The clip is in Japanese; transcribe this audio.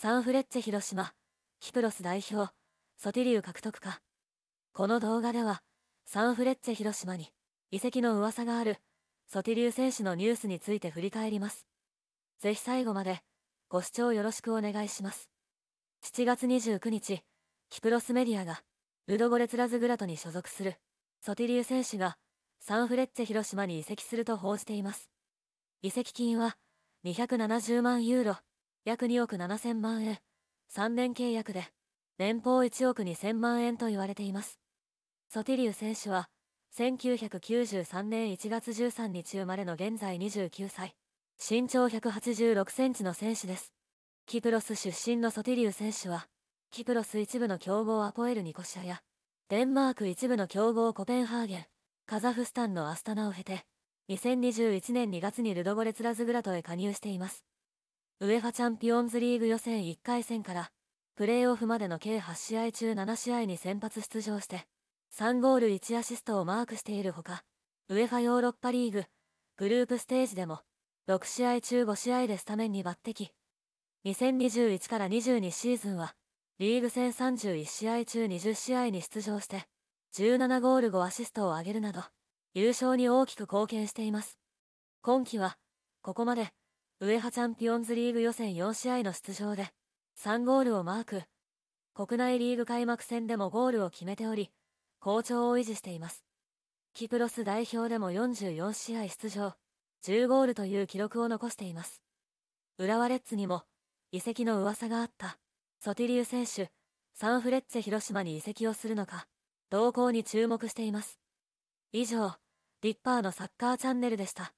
サンフレッチェ広島、キプロス代表、ソティリウ獲得か。この動画では、サンフレッチェ広島に移籍の噂があるソティリウ選手のニュースについて振り返ります。ぜひ最後までご視聴よろしくお願いします。7月29日、キプロスメディアがルドゴレツラズグラトに所属するソティリウ選手がサンフレッチェ広島に移籍すると報じています。移籍金は270万ユーロ、約2億7000万円、3年契約で、年俸1億2000万円と言われています。ソティリュウ選手は、1993年1月13日生まれの現在29歳、身長186センチの選手です。キプロス出身のソティリュウ選手は、キプロス一部の強豪アポエルニコシアや、デンマーク一部の強豪コペンハーゲン、カザフスタンのアスタナを経て、2021年2月にルドゴレツラズグラトへ加入しています。ウェファチャンピオンズリーグ予選1回戦から、プレーオフまでの計8試合中7試合に先発出場して、3ゴール1アシストをマークしているほか、ウ e ファヨーロッパリーグ、グループステージでも、6試合中5試合でスタメンに抜擢。2021から22シーズンは、リーグ戦31試合中20試合に出場して、17ゴール5アシストを挙げるなど、優勝に大きく貢献しています。今季は、ここまで、エハチャンピオンズリーグ予選4試合の出場で、3ゴールをマーク。国内リーグ開幕戦でもゴールを決めており、好調を維持しています。キプロス代表でも44試合出場、10ゴールという記録を残しています。浦和レッズにも、移籍の噂があった、ソティリウ選手、サンフレッチェ広島に移籍をするのか、動向に注目しています。以上、リッパーのサッカーチャンネルでした。